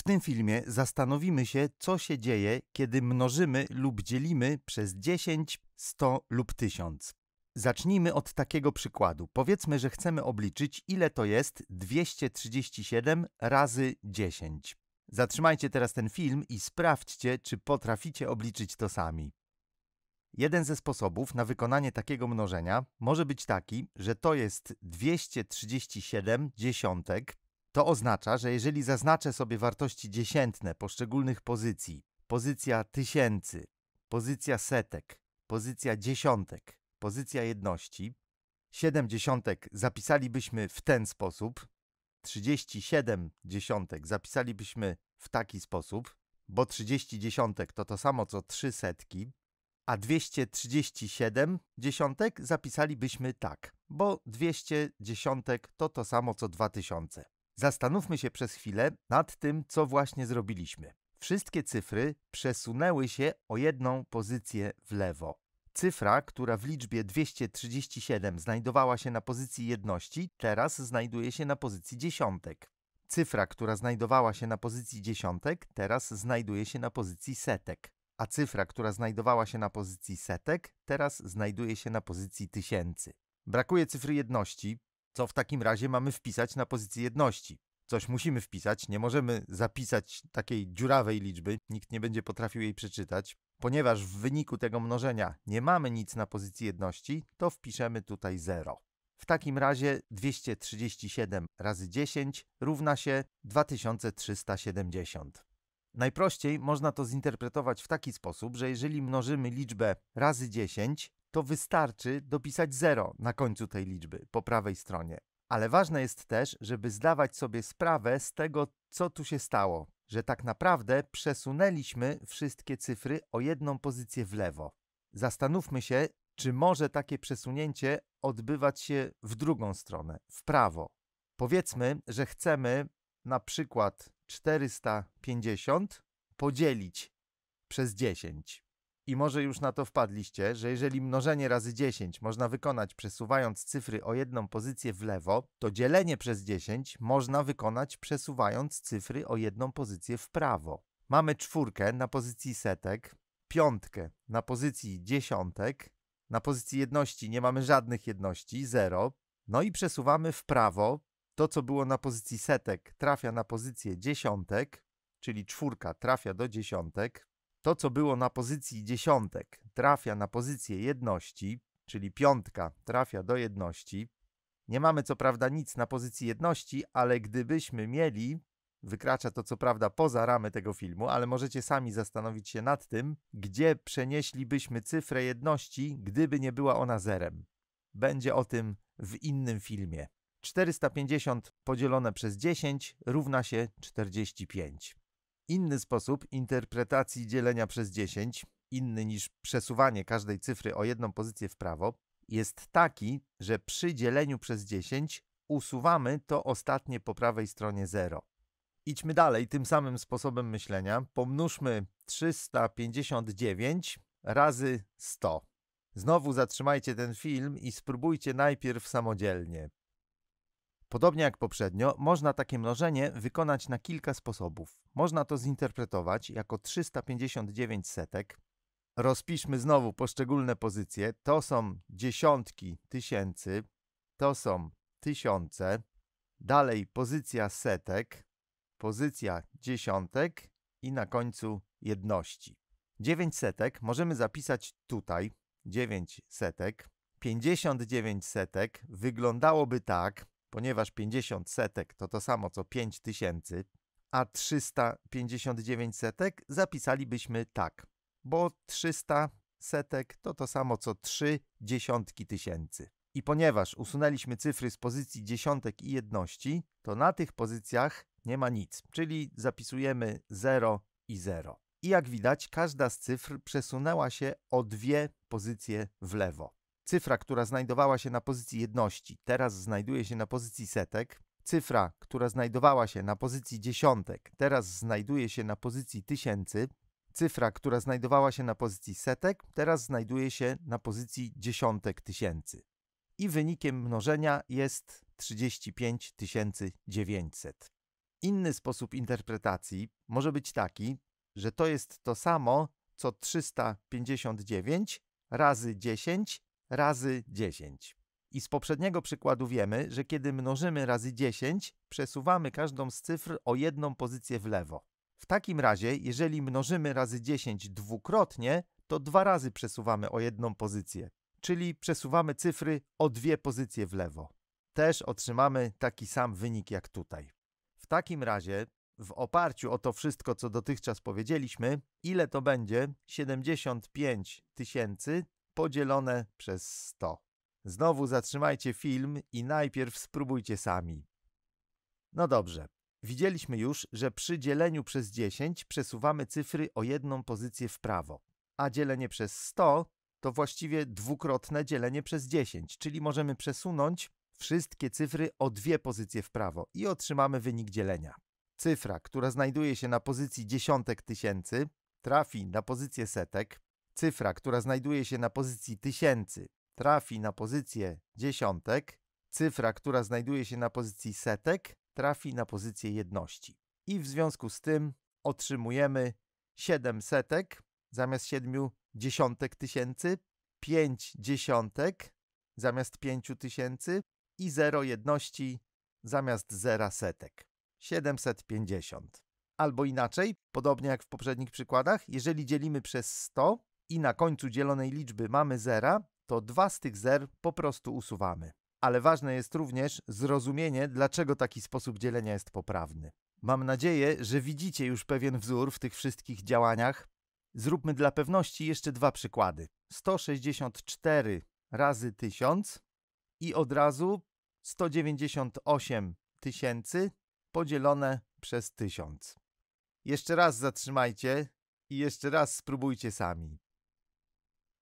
W tym filmie zastanowimy się, co się dzieje, kiedy mnożymy lub dzielimy przez 10, 100 lub 1000. Zacznijmy od takiego przykładu. Powiedzmy, że chcemy obliczyć, ile to jest 237 razy 10. Zatrzymajcie teraz ten film i sprawdźcie, czy potraficie obliczyć to sami. Jeden ze sposobów na wykonanie takiego mnożenia może być taki, że to jest 237 dziesiątek to oznacza, że jeżeli zaznaczę sobie wartości dziesiętne poszczególnych pozycji, pozycja tysięcy, pozycja setek, pozycja dziesiątek, pozycja jedności, siedem dziesiątek zapisalibyśmy w ten sposób, 37 dziesiątek zapisalibyśmy w taki sposób, bo 30 dziesiątek to to samo co 3 setki, a 237 dziesiątek zapisalibyśmy tak, bo 200 dziesiątek to to samo co 2000. Zastanówmy się przez chwilę nad tym, co właśnie zrobiliśmy. Wszystkie cyfry przesunęły się o jedną pozycję w lewo. Cyfra, która w liczbie 237 znajdowała się na pozycji jedności, teraz znajduje się na pozycji dziesiątek. Cyfra, która znajdowała się na pozycji dziesiątek, teraz znajduje się na pozycji setek. A cyfra, która znajdowała się na pozycji setek, teraz znajduje się na pozycji tysięcy. Brakuje cyfry jedności, co w takim razie mamy wpisać na pozycji jedności? Coś musimy wpisać, nie możemy zapisać takiej dziurawej liczby, nikt nie będzie potrafił jej przeczytać. Ponieważ w wyniku tego mnożenia nie mamy nic na pozycji jedności, to wpiszemy tutaj 0. W takim razie 237 razy 10 równa się 2370. Najprościej można to zinterpretować w taki sposób, że jeżeli mnożymy liczbę razy 10, to wystarczy dopisać 0 na końcu tej liczby po prawej stronie. Ale ważne jest też, żeby zdawać sobie sprawę z tego, co tu się stało, że tak naprawdę przesunęliśmy wszystkie cyfry o jedną pozycję w lewo. Zastanówmy się, czy może takie przesunięcie odbywać się w drugą stronę, w prawo. Powiedzmy, że chcemy na przykład 450 podzielić przez 10 i może już na to wpadliście, że jeżeli mnożenie razy 10 można wykonać przesuwając cyfry o jedną pozycję w lewo, to dzielenie przez 10 można wykonać przesuwając cyfry o jedną pozycję w prawo. Mamy czwórkę na pozycji setek, piątkę na pozycji dziesiątek, na pozycji jedności nie mamy żadnych jedności, 0, no i przesuwamy w prawo. To, co było na pozycji setek, trafia na pozycję dziesiątek, czyli czwórka trafia do dziesiątek, to, co było na pozycji dziesiątek, trafia na pozycję jedności, czyli piątka trafia do jedności. Nie mamy co prawda nic na pozycji jedności, ale gdybyśmy mieli, wykracza to co prawda poza ramy tego filmu, ale możecie sami zastanowić się nad tym, gdzie przenieślibyśmy cyfrę jedności, gdyby nie była ona zerem. Będzie o tym w innym filmie. 450 podzielone przez 10 równa się 45 inny sposób interpretacji dzielenia przez 10, inny niż przesuwanie każdej cyfry o jedną pozycję w prawo, jest taki, że przy dzieleniu przez 10 usuwamy to ostatnie po prawej stronie 0. Idźmy dalej tym samym sposobem myślenia. Pomnóżmy 359 razy 100. Znowu zatrzymajcie ten film i spróbujcie najpierw samodzielnie. Podobnie jak poprzednio, można takie mnożenie wykonać na kilka sposobów. Można to zinterpretować jako 359 setek. Rozpiszmy znowu poszczególne pozycje. To są dziesiątki tysięcy, to są tysiące. Dalej pozycja setek, pozycja dziesiątek i na końcu jedności. 9 setek możemy zapisać tutaj. 9 setek. 59 setek wyglądałoby tak, ponieważ 50 setek to to samo co 5000, a 359 setek zapisalibyśmy tak, bo 300 setek to to samo co 3 dziesiątki tysięcy. I ponieważ usunęliśmy cyfry z pozycji dziesiątek i jedności, to na tych pozycjach nie ma nic, czyli zapisujemy 0 i 0. I jak widać, każda z cyfr przesunęła się o dwie pozycje w lewo. Cyfra, która znajdowała się na pozycji jedności, teraz znajduje się na pozycji setek. Cyfra, która znajdowała się na pozycji dziesiątek, teraz znajduje się na pozycji tysięcy. Cyfra, która znajdowała się na pozycji setek, teraz znajduje się na pozycji dziesiątek tysięcy. I wynikiem mnożenia jest 35 900. Inny sposób interpretacji może być taki, że to jest to samo co 359 razy 10 razy 10. I z poprzedniego przykładu wiemy, że kiedy mnożymy razy 10, przesuwamy każdą z cyfr o jedną pozycję w lewo. W takim razie, jeżeli mnożymy razy 10 dwukrotnie, to dwa razy przesuwamy o jedną pozycję, czyli przesuwamy cyfry o dwie pozycje w lewo. Też otrzymamy taki sam wynik jak tutaj. W takim razie, w oparciu o to wszystko, co dotychczas powiedzieliśmy, ile to będzie 75 podzielone przez 100. Znowu zatrzymajcie film i najpierw spróbujcie sami. No dobrze. Widzieliśmy już, że przy dzieleniu przez 10 przesuwamy cyfry o jedną pozycję w prawo, a dzielenie przez 100 to właściwie dwukrotne dzielenie przez 10, czyli możemy przesunąć wszystkie cyfry o dwie pozycje w prawo i otrzymamy wynik dzielenia. Cyfra, która znajduje się na pozycji dziesiątek tysięcy, trafi na pozycję setek, cyfra, która znajduje się na pozycji tysięcy, trafi na pozycję dziesiątek, cyfra, która znajduje się na pozycji setek, trafi na pozycję jedności. I w związku z tym otrzymujemy 7 setek zamiast 7 dziesiątek tysięcy, 5 dziesiątek zamiast 5 tysięcy i 0 jedności zamiast 0 setek. 750. Albo inaczej, podobnie jak w poprzednich przykładach, jeżeli dzielimy przez 100, i na końcu dzielonej liczby mamy zera, to dwa z tych zer po prostu usuwamy. Ale ważne jest również zrozumienie, dlaczego taki sposób dzielenia jest poprawny. Mam nadzieję, że widzicie już pewien wzór w tych wszystkich działaniach. Zróbmy dla pewności jeszcze dwa przykłady. 164 razy 1000 i od razu 198 tysięcy podzielone przez 1000. Jeszcze raz zatrzymajcie i jeszcze raz spróbujcie sami.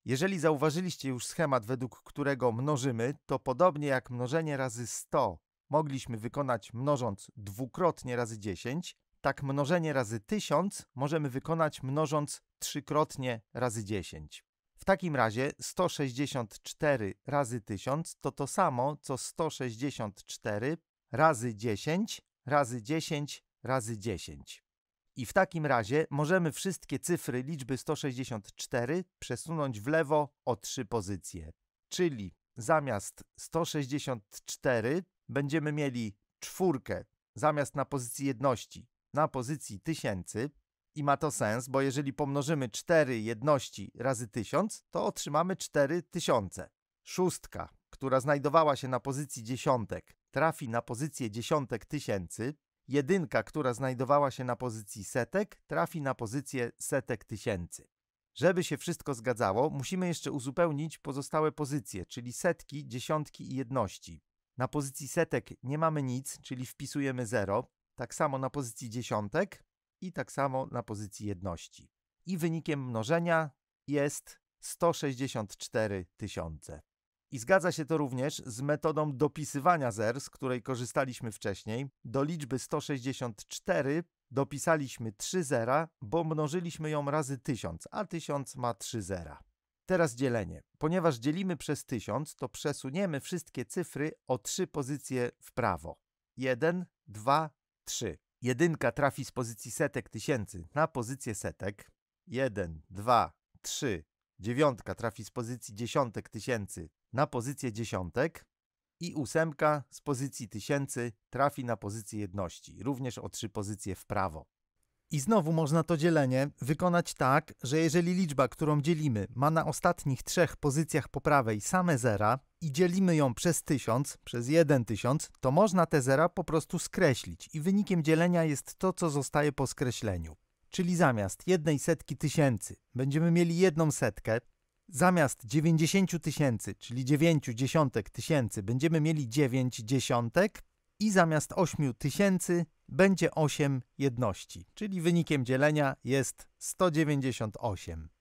Jeżeli zauważyliście już schemat, według którego mnożymy, to podobnie jak mnożenie razy 100 mogliśmy wykonać mnożąc dwukrotnie razy 10, tak mnożenie razy 1000 możemy wykonać mnożąc trzykrotnie razy 10. W takim razie 164 razy 1000 to to samo co 164 razy 10 razy 10 razy 10. I w takim razie możemy wszystkie cyfry liczby 164 przesunąć w lewo o trzy pozycje. Czyli zamiast 164 będziemy mieli czwórkę zamiast na pozycji jedności, na pozycji tysięcy. I ma to sens, bo jeżeli pomnożymy 4 jedności razy 1000, to otrzymamy 4000. Szóstka, która znajdowała się na pozycji dziesiątek, trafi na pozycję dziesiątek tysięcy, jedynka, która znajdowała się na pozycji setek, trafi na pozycję setek tysięcy. Żeby się wszystko zgadzało, musimy jeszcze uzupełnić pozostałe pozycje, czyli setki, dziesiątki i jedności. Na pozycji setek nie mamy nic, czyli wpisujemy 0, tak samo na pozycji dziesiątek i tak samo na pozycji jedności. I wynikiem mnożenia jest 164 tysiące. I zgadza się to również z metodą dopisywania zer, z której korzystaliśmy wcześniej. Do liczby 164 dopisaliśmy 3 zera, bo mnożyliśmy ją razy 1000, a 1000 ma 3 zera. Teraz dzielenie. Ponieważ dzielimy przez 1000, to przesuniemy wszystkie cyfry o 3 pozycje w prawo. 1, 2, 3. Jedynka trafi z pozycji setek tysięcy na pozycję setek. 1, 2, 3. Dziewiątka trafi z pozycji dziesiątek tysięcy na pozycję dziesiątek i ósemka z pozycji tysięcy trafi na pozycję jedności, również o trzy pozycje w prawo. I znowu można to dzielenie wykonać tak, że jeżeli liczba, którą dzielimy, ma na ostatnich trzech pozycjach po prawej same zera i dzielimy ją przez tysiąc, przez jeden tysiąc, to można te zera po prostu skreślić i wynikiem dzielenia jest to, co zostaje po skreśleniu. Czyli zamiast jednej setki tysięcy będziemy mieli jedną setkę, Zamiast 90 tysięcy, czyli 9 dziesiątek tysięcy, będziemy mieli 9 dziesiątek i zamiast 8 tysięcy będzie 8 jedności, czyli wynikiem dzielenia jest 198.